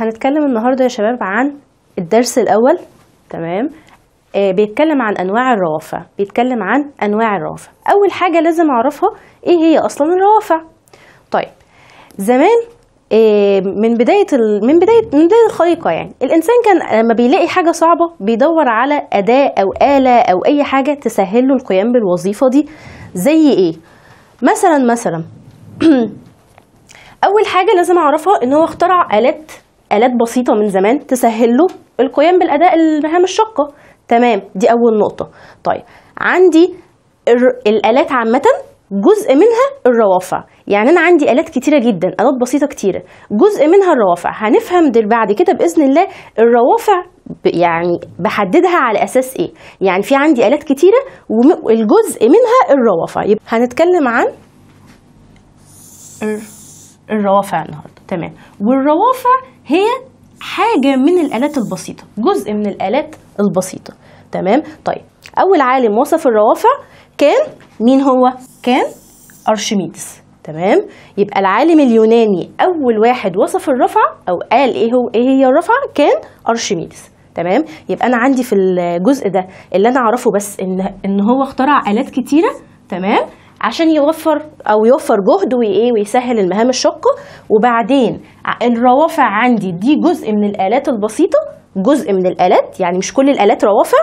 هنتكلم النهارده يا شباب عن الدرس الاول تمام آه بيتكلم عن انواع الروافع بيتكلم عن انواع الروافع اول حاجه لازم اعرفها ايه هي اصلا الروافع طيب زمان آه من بدايه ال... من بدايه من بدايه الخليقه يعني الانسان كان لما بيلاقي حاجه صعبه بيدور على اداه او اله او اي حاجه تسهل له القيام بالوظيفه دي زي ايه مثلا مثلا اول حاجه لازم اعرفها ان هو اخترع الات آلات بسيطة من زمان تسهل له القيام بالأداء المهام الشاقة تمام دي أول نقطة طيب عندي الآلات عامة جزء منها الروافع يعني انا عندي الات كتيره جدا الات بسيطه كتيره جزء منها الروافع هنفهم دل بعد كده باذن الله الروافع يعني بحددها على اساس ايه يعني في عندي الات كتيره والجزء منها الروافع يبقى هنتكلم عن الروافع النهارده تمام والروافع هي حاجة من الآلات البسيطة جزء من الآلات البسيطة تمام طيب أول عالم وصف الروافع كان مين هو؟ كان أرشميدس تمام يبقى العالم اليوناني أول واحد وصف الرفعة أو قال إيه هو إيه هي الرفعة كان أرشميدس تمام يبقى أنا عندي في الجزء ده اللي أنا أعرفه بس إن إن هو اخترع آلات كتيرة تمام عشان يوفر او يوفر جهد وايه ويسهل المهام الشاقه وبعدين الروافع عندي دي جزء من الالات البسيطه جزء من الالات يعني مش كل الالات روافع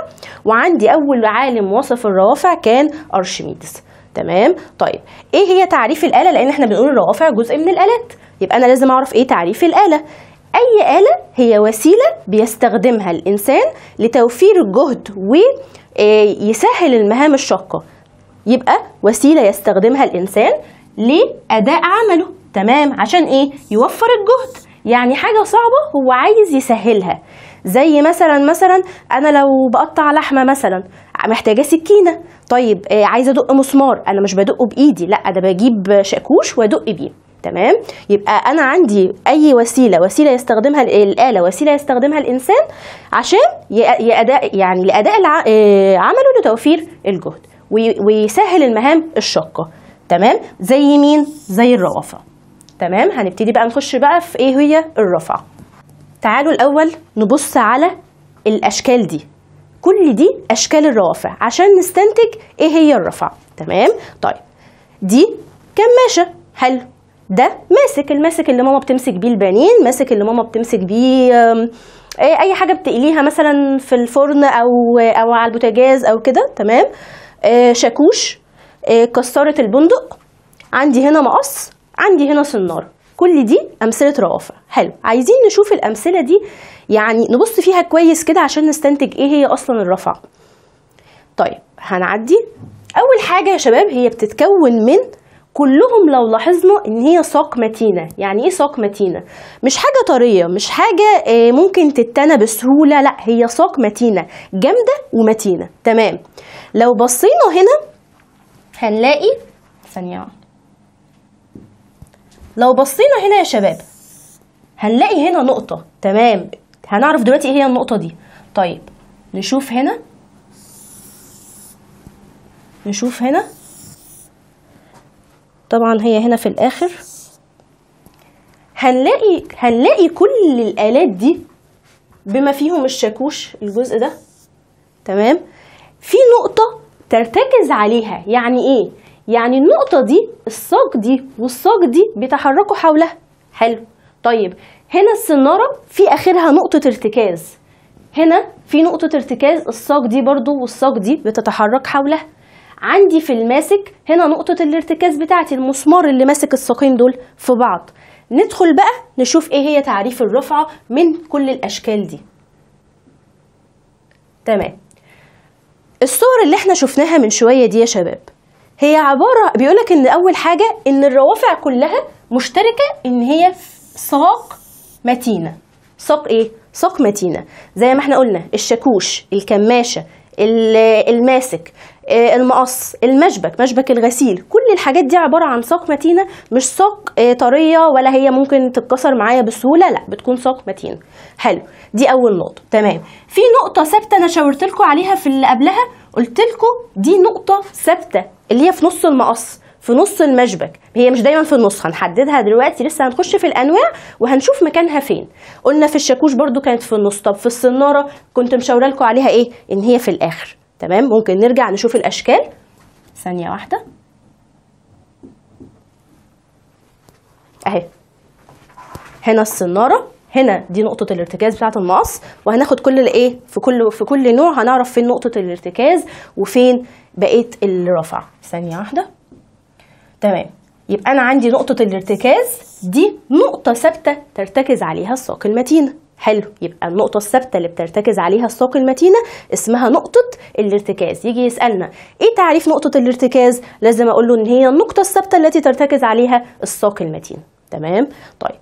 وعندي اول عالم وصف الروافع كان ارشميدس تمام طيب ايه هي تعريف الاله لان احنا بنقول الروافع جزء من الالات يبقى انا لازم اعرف ايه تعريف الاله اي اله هي وسيله بيستخدمها الانسان لتوفير الجهد ويسهل آه، المهام الشاقه يبقى وسيله يستخدمها الانسان لاداء عمله تمام عشان ايه يوفر الجهد يعني حاجه صعبه هو عايز يسهلها زي مثلا مثلا انا لو بقطع لحمه مثلا محتاجه سكينه طيب آه، عايزه ادق مسمار انا مش بدقه بايدي لا ده بجيب شاكوش وادق بيه تمام يبقى انا عندي اي وسيله وسيله يستخدمها الاله وسيله يستخدمها الانسان عشان يأداء يعني لاداء آه، عمله لتوفير الجهد ويسهل المهام الشاقه تمام زي مين زي الرغفه تمام هنبتدي بقى نخش بقى في ايه هي الرفعه تعالوا الاول نبص على الاشكال دي كل دي اشكال الروافع عشان نستنتج ايه هي الرفعه تمام طيب دي كماشه حلو ده ماسك الماسك اللي ماما بتمسك بيه البنين ماسك اللي ماما بتمسك بيه إيه، اي حاجه بتقليها مثلا في الفرن او او على البوتاجاز او كده تمام آه، شاكوش آه، كسرت البندق عندي هنا مقص عندي هنا صنارة كل دي أمثلة رأفة حلو عايزين نشوف الأمثلة دي يعني نبص فيها كويس كده عشان نستنتج إيه هي أصلا الرفع طيب هنعدي أول حاجة يا شباب هي بتتكون من كلهم لو لاحظنا ان هي ساق متينه يعني ايه ساق متينه مش حاجه طريه مش حاجه آه، ممكن تتنى بسهوله لا هي ساق متينه جامده ومتينه تمام لو بصينا هنا هنلاقي ثانية لو بصينا هنا يا شباب هنلاقي هنا نقطة تمام هنعرف دلوقتي ايه هي النقطة دي طيب نشوف هنا نشوف هنا طبعا هي هنا في الاخر هنلاقي هنلاقي كل الالات دي بما فيهم الشاكوش الجزء ده تمام في نقطة ترتكز عليها يعني ايه؟ يعني النقطة دي الساق دي والساق دي بيتحركوا حولها حلو طيب هنا السنارة في آخرها نقطة ارتكاز هنا في نقطة ارتكاز الساق دي برضو والساق دي بتتحرك حولها عندي في الماسك هنا نقطة الارتكاز بتاعتي المسمار اللي ماسك الساقين دول في بعض ندخل بقى نشوف ايه هي تعريف الرفعة من كل الأشكال دي تمام الصور اللي احنا شفناها من شويه دي يا شباب هي عباره بيقولك ان اول حاجه ان الروافع كلها مشتركه ان هي ساق متينه ساق ايه ساق متينه زي ما احنا قلنا الشاكوش الكماشه الماسك آه، المقص المشبك مشبك الغسيل كل الحاجات دي عباره عن ساق متينه مش ساق آه، طريه ولا هي ممكن تتكسر معايا بسهوله لا بتكون ساق متينه حلو دي اول نقطه تمام في نقطه ثابته انا شاورت لكم عليها في اللي قبلها قلت لكم دي نقطه ثابته اللي هي في نص المقص في نص المشبك هي مش دايما في النص هنحددها دلوقتي لسه هنخش في الانواع وهنشوف مكانها فين قلنا في الشاكوش برضو كانت في النص طب في الصناره كنت مشاوره لكم عليها ايه ان هي في الاخر تمام ممكن نرجع نشوف الاشكال ثانيه واحده اهي هنا الصناره هنا دي نقطة الارتكاز بتاعة المقص وهناخد كل الايه في كل في كل نوع هنعرف فين نقطة الارتكاز وفين بقية الرفع ثانية واحدة تمام يبقى أنا عندي نقطة الارتكاز دي نقطة ثابتة ترتكز عليها الساق المتينة حلو يبقى النقطة الثابتة اللي بترتكز عليها الساق المتينة اسمها نقطة الارتكاز يجي يسألنا ايه تعريف نقطة الارتكاز لازم اقول له ان هي النقطة الثابتة التي ترتكز عليها الساق المتين تمام طيب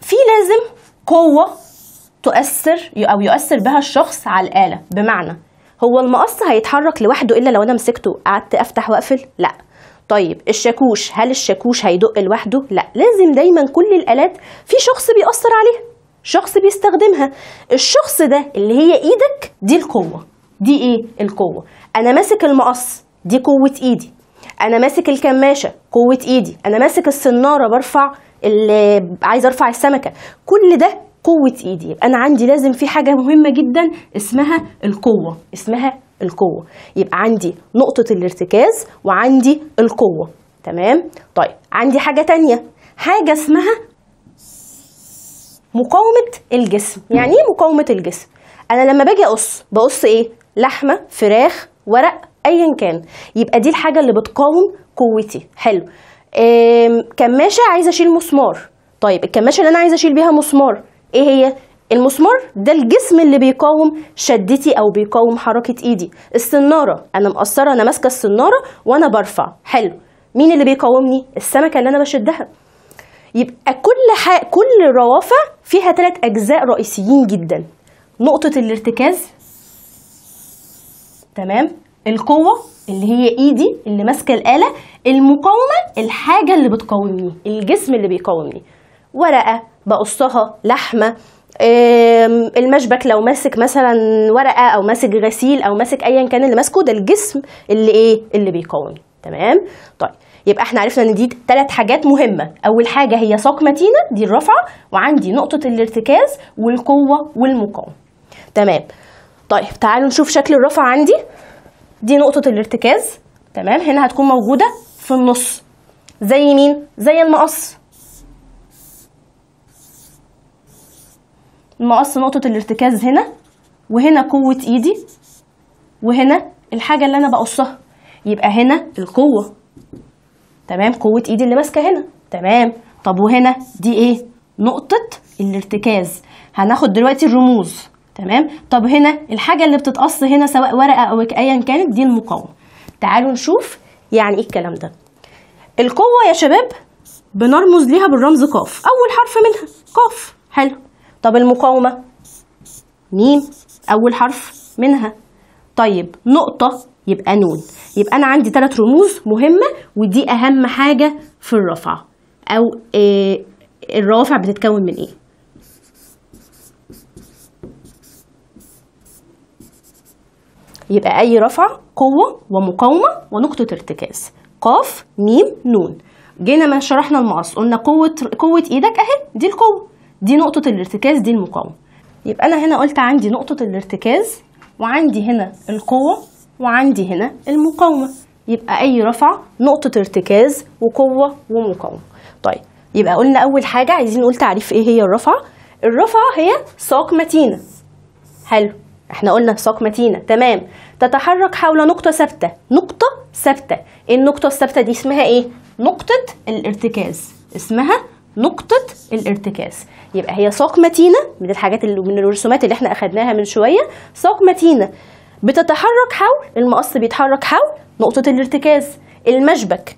في لازم قوة تؤثر او يؤثر بها الشخص على الآلة بمعنى هو المقص هيتحرك لوحده الا لو انا مسكته قعدت افتح واقفل لا طيب الشاكوش هل الشاكوش هيدق لوحده لا لازم دايما كل الالات في شخص بيأثر عليها شخص بيستخدمها الشخص ده اللي هي ايدك دي القوه دي ايه القوه انا ماسك المقص دي قوه ايدي انا ماسك الكماشه قوه ايدي انا ماسك الصناره برفع اللي عايز ارفع السمكه كل ده قوه ايدي انا عندي لازم في حاجه مهمه جدا اسمها القوه اسمها القوه يبقى عندي نقطه الارتكاز وعندي القوه تمام طيب عندي حاجه تانية حاجه اسمها مقاومه الجسم يعني ايه مقاومه الجسم انا لما باجي اقص بقص ايه لحمه فراخ ورق ايا كان يبقى دي الحاجه اللي بتقاوم قوتي حلو كماشه عايزه اشيل مسمار طيب الكماشه اللي انا عايزه اشيل بيها مسمار ايه هي المسمار ده الجسم اللي بيقاوم شدتي او بيقاوم حركه ايدي السناره انا مقصره انا ماسكه السناره وانا برفع حلو مين اللي بيقاومني السمكه اللي انا بشدها يبقى كل حا... كل روافع فيها ثلاث أجزاء رئيسيين جدا نقطة الارتكاز تمام القوة اللي هي إيدي اللي ماسكة الآلة المقاومة الحاجة اللي بتقاومني الجسم اللي بيقاومني ورقة بقصها لحمة المشبك لو ماسك مثلا ورقة أو ماسك غسيل أو ماسك أيا كان اللي ماسكه ده الجسم اللي إيه اللي بيقاومني تمام طيب يبقى احنا عرفنا ان دي ثلاث حاجات مهمه اول حاجه هي ساق متينه دي الرفعه وعندي نقطه الارتكاز والقوه والمقاومه تمام طيب تعالوا نشوف شكل الرفعه عندي دي نقطه الارتكاز تمام هنا هتكون موجوده في النص زي مين زي المقص المقص نقطه الارتكاز هنا وهنا قوه ايدي وهنا الحاجه اللي انا بقصها يبقى هنا القوه تمام قوه ايدي اللي ماسكه هنا تمام طب وهنا دي ايه نقطه الارتكاز هناخد دلوقتي الرموز تمام طب هنا الحاجه اللي بتتقص هنا سواء ورقه او ايا كانت دي المقاومه تعالوا نشوف يعني ايه الكلام ده القوه يا شباب بنرمز ليها بالرمز قاف اول حرف منها قاف حلو طب المقاومه ميم اول حرف منها طيب نقطه يبقى نون يبقى انا عندي ثلاث رموز مهمه ودي اهم حاجه في الرفع او إيه الروافع بتتكون من ايه يبقى اي رفع قوه ومقاومه ونقطه ارتكاز قاف ميم نون جينا ما شرحنا المقص قلنا قوه قوه ايدك اهي دي القوه دي نقطه الارتكاز دي المقاومه يبقى انا هنا قلت عندي نقطه الارتكاز وعندي هنا القوه وعندي هنا المقاومة يبقى أي رفعة نقطة ارتكاز وقوة ومقاومة طيب يبقى قلنا أول حاجة عايزين نقول تعريف إيه هي الرفعة الرفعة هي ساق متينة حلو احنا قلنا ساق متينة تمام تتحرك حول نقطة ثابتة نقطة ثابتة إيه النقطة الثابتة دي اسمها ايه؟ نقطة الارتكاز اسمها نقطة الارتكاز يبقى هي ساق متينة من الحاجات اللي من الرسومات اللي احنا اخدناها من شوية ساق متينة بتتحرك حول المقص بيتحرك حول نقطة الارتكاز المشبك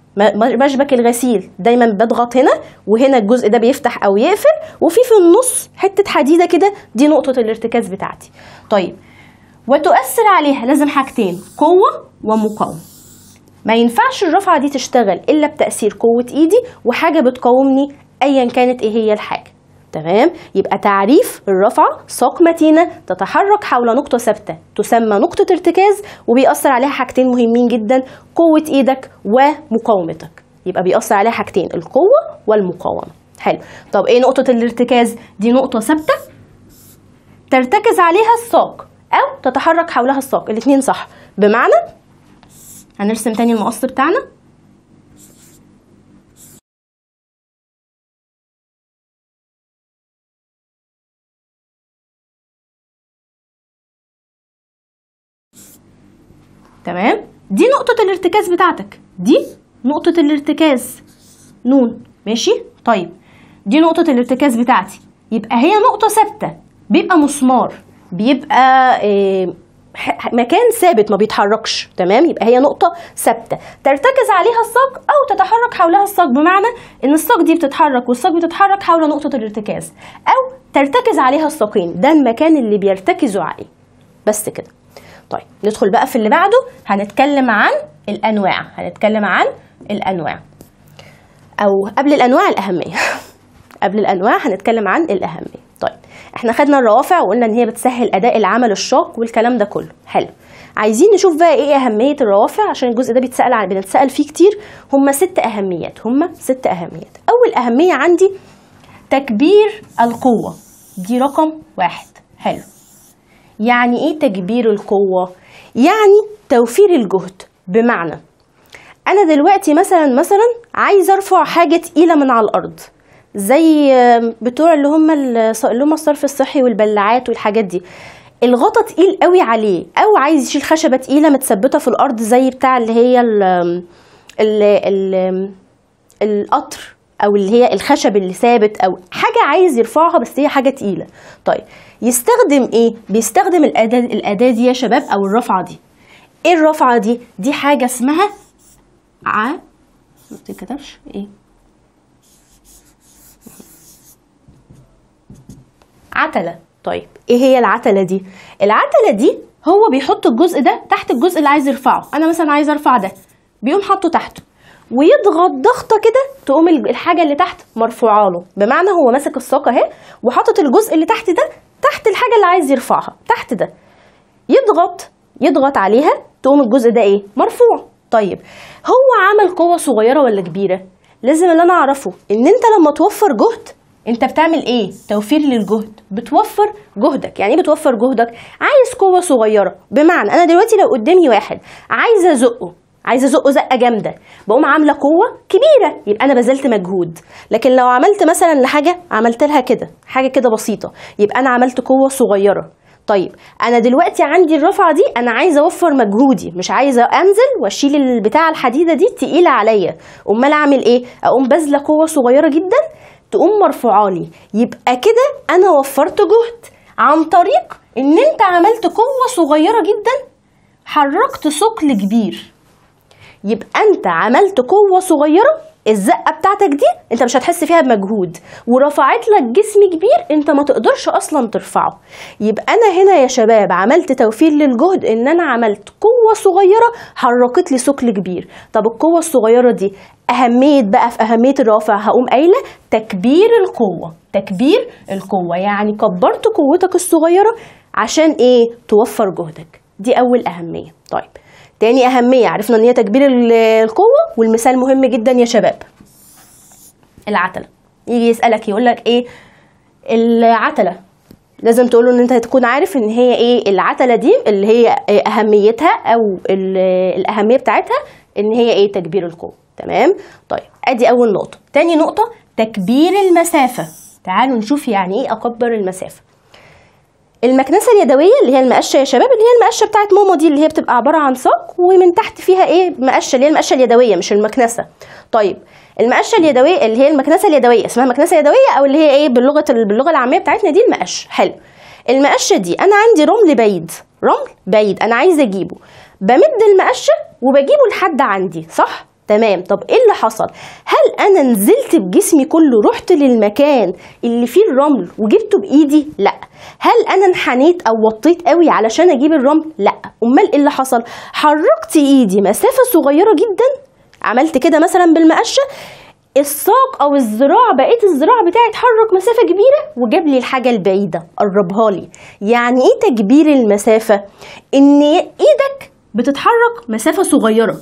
مشبك الغسيل دايما بضغط هنا وهنا الجزء ده بيفتح او يقفل وفي في النص حته حديده كده دي نقطه الارتكاز بتاعتي طيب وتؤثر عليها لازم حاجتين قوه ومقاومه ما ينفعش الرفعه دي تشتغل الا بتاثير قوه ايدي وحاجه بتقاومني ايا كانت ايه هي الحاجه تمام يبقى تعريف الرفعه ساق متينه تتحرك حول نقطه ثابته تسمى نقطه ارتكاز وبيأثر عليها حاجتين مهمين جدا قوه ايدك ومقاومتك يبقى بيأثر عليها حاجتين القوه والمقاومه حلو طب ايه نقطه الارتكاز دي نقطه ثابته ترتكز عليها الساق او تتحرك حولها الساق الاثنين صح بمعنى هنرسم تاني المقص بتاعنا تمام دي نقطة الارتكاز بتاعتك دي نقطة الارتكاز نون ماشي طيب دي نقطة الارتكاز بتاعتي يبقى هي نقطة ثابتة بيبقى مسمار بيبقى إيه مكان ثابت ما بيتحركش تمام يبقى هي نقطه ثابته ترتكز عليها الساق او تتحرك حولها الساق بمعنى ان الساق دي بتتحرك والساق بتتحرك حول نقطه الارتكاز او ترتكز عليها الساقين ده المكان اللي بيرتكزوا عليه بس كده طيب ندخل بقى في اللي بعده هنتكلم عن الانواع هنتكلم عن الانواع او قبل الانواع الاهميه قبل الانواع هنتكلم عن الاهميه طيب احنا خدنا الروافع وقلنا ان هي بتسهل اداء العمل الشاق والكلام ده كله حلو عايزين نشوف بقى ايه اهميه الروافع عشان الجزء ده بيتسال عن بنتسال فيه كتير هم ست اهميات هم ست اهميات اول اهميه عندي تكبير القوه دي رقم واحد حلو يعني ايه تجبير القوة؟ يعني توفير الجهد بمعنى انا دلوقتي مثلا مثلا عايزه ارفع حاجه تقيله من على الارض زي بتوع اللي هم اللي هم الصرف الصحي والبلعات والحاجات دي الغطا تقيل قوي عليه او عايز يشيل خشبه تقيله متثبته في الارض زي بتاع اللي هي ال ال القطر او اللي هي الخشب اللي ثابت او حاجه عايز يرفعها بس هي حاجه تقيله طيب يستخدم ايه بيستخدم الاداه الاداه دي يا شباب او الرفعه دي ايه الرفعه دي دي حاجه اسمها ع ما بتتكتبش ايه عتله طيب ايه هي العتله دي العتله دي هو بيحط الجزء ده تحت الجزء اللي عايز يرفعه انا مثلا عايز ارفع ده بيقوم حاطه تحته ويضغط ضغطه كده تقوم الحاجه اللي تحت مرفوعه له بمعنى هو ماسك الساق اهي وحاطط الجزء اللي تحت ده تحت الحاجه اللي عايز يرفعها تحت ده يضغط يضغط عليها تقوم الجزء ده ايه مرفوع طيب هو عمل قوه صغيره ولا كبيره لازم اللي انا اعرفه ان انت لما توفر جهد انت بتعمل ايه توفير للجهد بتوفر جهدك يعني ايه بتوفر جهدك عايز قوه صغيره بمعنى انا دلوقتي لو قدامي واحد عايزه ازقه عايزه ازقه زقه جامده بقوم عامله قوه كبيره يبقى انا بذلت مجهود لكن لو عملت مثلا لحاجه عملت لها كده حاجه كده بسيطه يبقى انا عملت قوه صغيره طيب انا دلوقتي عندي الرفعه دي انا عايزه اوفر مجهودي مش عايزه انزل واشيل البتاع الحديده دي تقيله عليا امال اعمل ايه اقوم باذله قوه صغيره جدا تقوم مرفوعه لي يبقى كده انا وفرت جهد عن طريق ان انت عملت قوه صغيره جدا حركت ثقل كبير يبقى انت عملت قوه صغيره الزقه بتاعتك دي انت مش هتحس فيها بمجهود ورفعت لك جسم كبير انت ما تقدرش اصلا ترفعه يبقى انا هنا يا شباب عملت توفير للجهد ان انا عملت قوه صغيره حركت لي ثقل كبير طب القوه الصغيره دي اهميه بقى في اهميه الرافع هقوم قايله تكبير القوه تكبير القوه يعني كبرت قوتك الصغيره عشان ايه توفر جهدك دي اول اهميه طيب تاني أهمية عرفنا إن هي تكبير القوة والمثال مهم جدا يا شباب العتلة يجي يسألك يقول لك إيه العتلة لازم تقوله ان انت تكون عارف ان هي ايه العتلة دي اللي هي اهميتها او الاهمية بتاعتها ان هي ايه تكبير القوة تمام طيب ادي اول نقطة تاني نقطة تكبير المسافة تعالوا نشوف يعني ايه اكبر المسافة المكنسه اليدويه اللي هي المقشه يا شباب اللي هي المقشه بتاعت مومو دي اللي هي بتبقى عباره عن ساق ومن تحت فيها ايه مقشه اللي هي المقشه اليدويه مش المكنسه طيب المقشه اليدويه اللي هي المكنسه اليدويه اسمها مكنسه يدويه او اللي هي ايه باللغه باللغه العاميه بتاعتنا دي المقش حلو المقشه دي انا عندي رمل بعيد رمل بعيد انا عايزه اجيبه بمد المقشه وبجيبه لحد عندي صح تمام طب ايه اللي حصل هل انا نزلت بجسمي كله رحت للمكان اللي فيه الرمل وجبته بايدي لا هل انا انحنيت او وطيت قوي علشان اجيب الرمل لا امال ايه اللي حصل حركت ايدي مسافه صغيره جدا عملت كده مثلا بالمقشه الساق او الذراع بقيت الذراع بتاعي اتحرك مسافه كبيره وجاب لي الحاجه البعيده قربها لي يعني ايه تكبير المسافه ان ايدك بتتحرك مسافه صغيره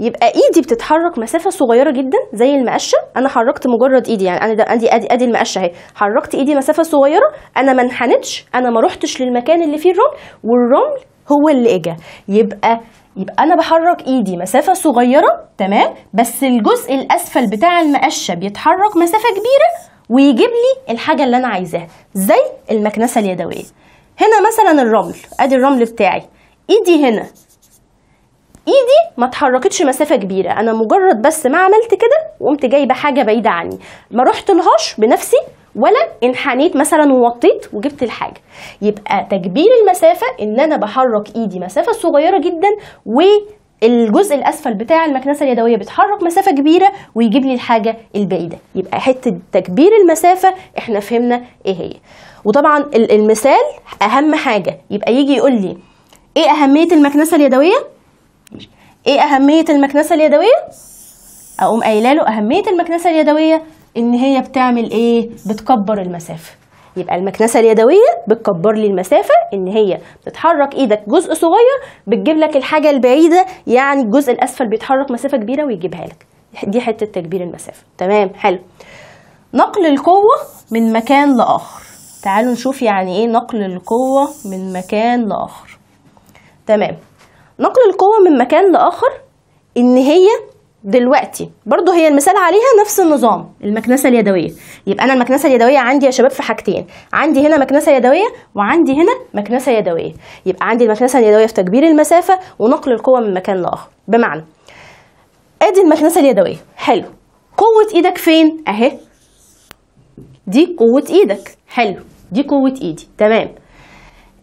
يبقى ايدي بتتحرك مسافه صغيره جدا زي المقشه انا حركت مجرد ايدي يعني انا ده ادي ادي ادي المقشه اهي حركت ايدي مسافه صغيره انا ما انحنتش انا ما رحتش للمكان اللي فيه الرمل والرمل هو اللي اجى يبقى يبقى انا بحرك ايدي مسافه صغيره تمام بس الجزء الاسفل بتاع المقشه بيتحرك مسافه كبيره ويجيب لي الحاجه اللي انا عايزاها زي المكنسه اليدويه هنا مثلا الرمل ادي الرمل بتاعي ايدي هنا ايدي ما اتحركتش مسافه كبيره انا مجرد بس ما عملت كده وقمت جايبه حاجه بعيده عني ما رحت لهاش بنفسي ولا انحنيت مثلا ووطيت وجبت الحاجه يبقى تكبير المسافه ان انا بحرك ايدي مسافه صغيره جدا و الجزء الاسفل بتاع المكنسه اليدويه بيتحرك مسافه كبيره ويجيب لي الحاجه البعيده يبقى حته تكبير المسافه احنا فهمنا ايه هي وطبعا المثال اهم حاجه يبقى يجي يقول لي ايه اهميه المكنسه اليدويه ايه اهميه المكنسه اليدويه اقوم قايله له اهميه المكنسه اليدويه ان هي بتعمل ايه بتكبر المسافه يبقى المكنسه اليدويه بتكبر لي المسافه ان هي بتتحرك ايدك جزء صغير بتجيب لك الحاجه البعيده يعني الجزء الاسفل بيتحرك مسافه كبيره ويجيبها لك دي حته تكبير المسافه تمام حلو نقل القوه من مكان لاخر تعالوا نشوف يعني ايه نقل القوه من مكان لاخر تمام نقل القوة من مكان لآخر إن هي دلوقتي برضو هي المثال عليها نفس النظام المكنسه اليدويه يبقى انا المكنسه اليدويه عندي يا شباب في حاجتين عندي هنا مكنسه يدويه وعندي هنا مكنسه يدويه يبقى عندي المكنسه اليدويه في تكبير المسافه ونقل القوه من مكان لاخر بمعنى ادي المكنسه اليدويه حلو قوه ايدك فين اهي دي قوه ايدك حلو دي قوه ايدي تمام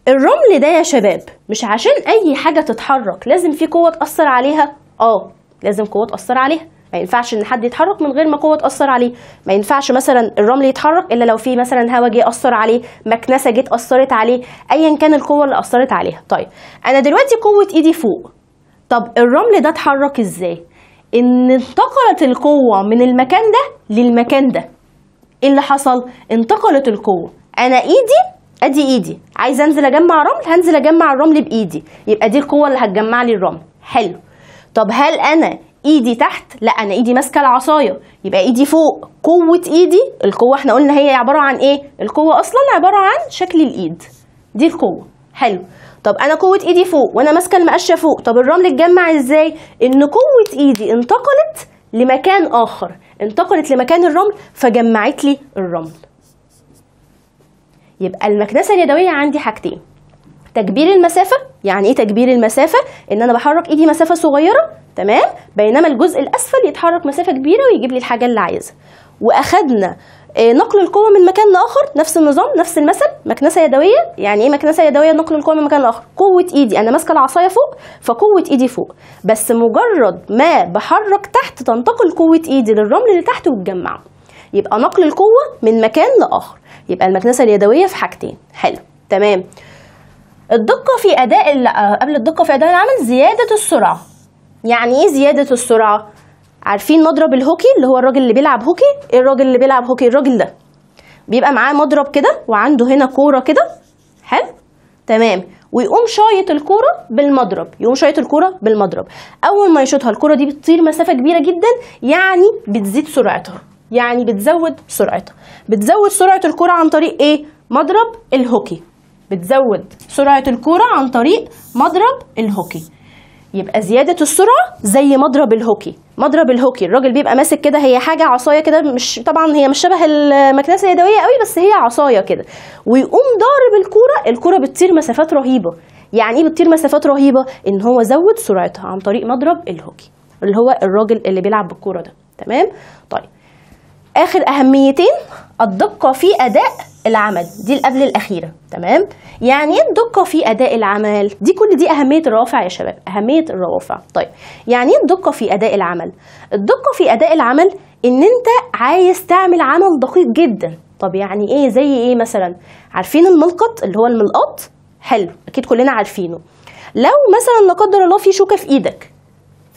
الرمل ده يا شباب مش عشان اي حاجه تتحرك لازم في قوه تاثر عليها اه لازم قوه تاثر عليها ما ينفعش ان حد يتحرك من غير ما قوه تاثر عليه ما ينفعش مثلا الرمل يتحرك الا لو في مثلا هواء جه اثر عليه مكنسه جت اثرت عليه ايا كان القوه اللي اثرت عليها طيب انا دلوقتي قوه ايدي فوق طب الرمل ده اتحرك ازاي ان انتقلت القوه من المكان ده للمكان ده ايه اللي حصل انتقلت القوه انا ايدي ادي ايدي عايزه انزل اجمع رمل هنزل اجمع الرمل بايدي يبقى دي القوه اللي هتجمع لي الرمل حلو طب هل انا ايدي تحت لا انا ايدي ماسكه العصايه يبقى ايدي فوق قوه ايدي القوه احنا قلنا هي عباره عن ايه القوه اصلا عباره عن شكل الايد دي القوه حلو طب انا قوه ايدي فوق وانا ماسكه المقشه فوق طب الرمل اتجمع ازاي ان قوه ايدي انتقلت لمكان اخر انتقلت لمكان الرمل فجمعت لي الرمل يبقى المكنسه اليدويه عندي حاجتين تكبير المسافه يعني ايه تكبير المسافه ان انا بحرك ايدي مسافه صغيره تمام بينما الجزء الاسفل يتحرك مسافه كبيره ويجيب لي الحاجه اللي عايزها واخدنا آه، نقل القوة من مكان لآخر نفس النظام نفس المثل مكنسة يدوية يعني إيه مكنسة يدوية نقل القوة من مكان لآخر قوة إيدي أنا ماسكة العصاية فوق فقوة إيدي فوق بس مجرد ما بحرك تحت تنتقل قوة إيدي للرمل اللي تحت وتجمعه يبقى نقل القوه من مكان لاخر يبقى المكنسه اليدويه في حاجتين حلو تمام الدقه في اداء قبل الدقه في اداء العمل زياده السرعه يعني ايه زياده السرعه عارفين مضرب الهوكي اللي هو الراجل اللي بيلعب هوكي ايه الراجل اللي بيلعب هوكي الراجل ده بيبقى معاه مضرب كده وعنده هنا كوره كده حلو تمام ويقوم شايط الكوره بالمضرب يقوم شايط الكوره بالمضرب اول ما يشوطها الكوره دي بتطير مسافه كبيره جدا يعني بتزيد سرعتها يعني بتزود سرعتها بتزود سرعة الكرة عن طريق ايه مضرب الهوكي بتزود سرعة الكرة عن طريق مضرب الهوكي يبقى زيادة السرعة زي مضرب الهوكي مضرب الهوكي الراجل بيبقى ماسك كده هي حاجة عصاية كده مش طبعا هي مش شبه المكنسة اليدوية قوي بس هي عصاية كده ويقوم ضارب الكرة الكرة بتطير مسافات رهيبة يعني ايه بتطير مسافات رهيبة ان هو زود سرعتها عن طريق مضرب الهوكي اللي هو الراجل اللي بيلعب بالكرة ده تمام طيب اخر اهميتين الدقه في اداء العمل دي قبل الاخيره تمام يعني ايه الدقه في اداء العمل دي كل دي اهميه الروافع يا شباب اهميه الروافع طيب يعني ايه الدقه في اداء العمل الدقه في اداء العمل ان انت عايز تعمل عمل دقيق جدا طب يعني ايه زي ايه مثلا عارفين الملقط اللي هو الملقط حلو اكيد كلنا عارفينه لو مثلا لا قدر الله في شوكه في ايدك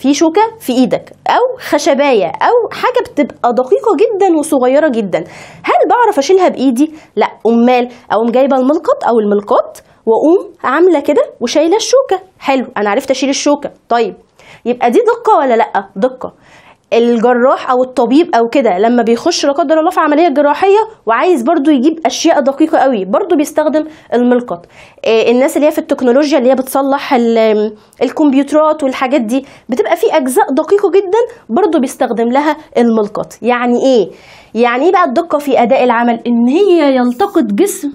في شوكة في ايدك او خشباية او حاجة بتبقى دقيقة جدا وصغيرة جدا هل بعرف اشيلها بايدي؟ لا امال اقوم جايبة الملقط او الملقاط واقوم عاملة كده وشايلة الشوكة حلو انا عرفت اشيل الشوكة طيب يبقى دي دقة ولا لا؟ دقة الجراح او الطبيب او كده لما بيخش لا قدر الله في عمليه جراحيه وعايز برضو يجيب اشياء دقيقه قوي برضو بيستخدم الملقط آه، الناس اللي هي في التكنولوجيا اللي هي بتصلح الكمبيوترات والحاجات دي بتبقى في اجزاء دقيقه جدا برضو بيستخدم لها الملقط يعني ايه يعني ايه بقى الدقه في اداء العمل ان هي يلتقط جسم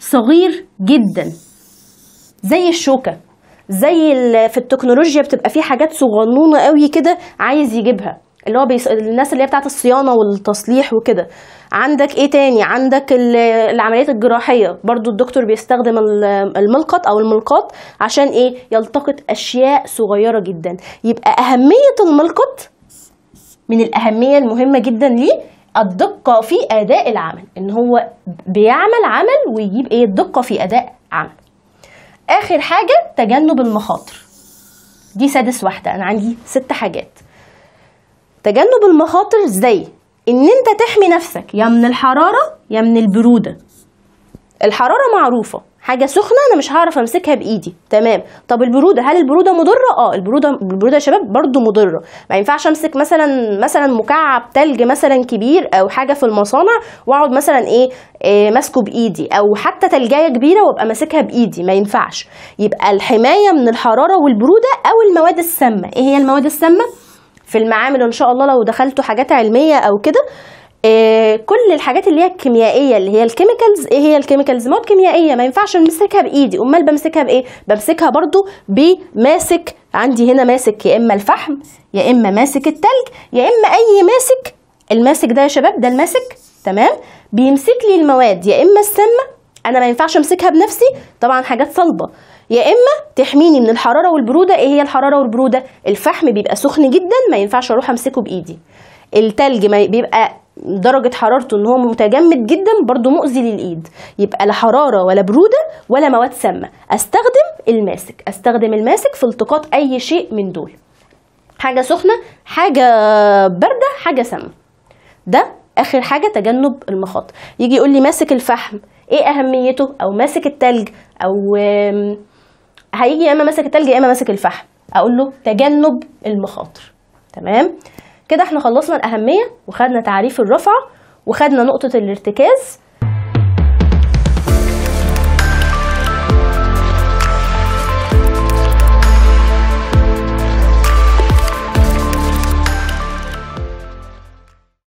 صغير جدا زي الشوكه زي في التكنولوجيا بتبقى في حاجات صغنونه قوي كده عايز يجيبها اللي هو بيس... الناس اللي هي بتاعت الصيانه والتصليح وكده عندك ايه تاني عندك العمليات الجراحيه برضو الدكتور بيستخدم الملقط او الملقاط عشان ايه يلتقط اشياء صغيره جدا يبقى اهميه الملقط من الاهميه المهمه جدا ليه الدقه في اداء العمل ان هو بيعمل عمل ويجيب ايه الدقه في اداء عمل اخر حاجه تجنب المخاطر دي سادس واحده انا عندي ست حاجات تجنب المخاطر زي ان انت تحمي نفسك يا من الحراره يا من البروده الحراره معروفه حاجه سخنه انا مش هعرف امسكها بايدي تمام طب البروده هل البروده مضره اه البروده البروده يا شباب برده مضره ما ينفعش امسك مثلا مثلا مكعب تلج مثلا كبير او حاجه في المصانع واقعد مثلا ايه, إيه ماسكه بايدي او حتى تلجايه كبيره وابقى ماسكها بايدي ما ينفعش يبقى الحمايه من الحراره والبروده او المواد السامه ايه هي المواد السامه في المعامل ان شاء الله لو دخلتوا حاجات علميه او كده إيه كل الحاجات اللي هي الكيميائيه اللي هي الكيميكالز ايه هي الكيميكالز مواد كيميائيه ما ينفعش امسكها بايدي امال بمسكها بايه بمسكها برضو بماسك عندي هنا ماسك يا اما الفحم يا اما ماسك التلج يا اما اي ماسك الماسك ده يا شباب ده الماسك تمام بيمسك لي المواد يا اما السامه انا ما ينفعش امسكها بنفسي طبعا حاجات صلبه يا اما تحميني من الحراره والبروده ايه هي الحراره والبروده الفحم بيبقى سخن جدا ما ينفعش اروح امسكه بايدي التلج ما بيبقى درجة حرارته ان هو متجمد جدا برضو مؤذي للايد يبقى لا حرارة ولا برودة ولا مواد سامة استخدم الماسك استخدم الماسك في التقاط اي شيء من دول حاجة سخنة حاجة باردة حاجة سامة ده اخر حاجة تجنب المخاطر يجي يقول لي ماسك الفحم ايه اهميته او ماسك التلج او هيجي يا اما ماسك التلج يا اما ماسك الفحم اقول له تجنب المخاطر تمام كده احنا خلصنا الاهميه وخدنا تعريف الرفعه وخدنا نقطه الارتكاز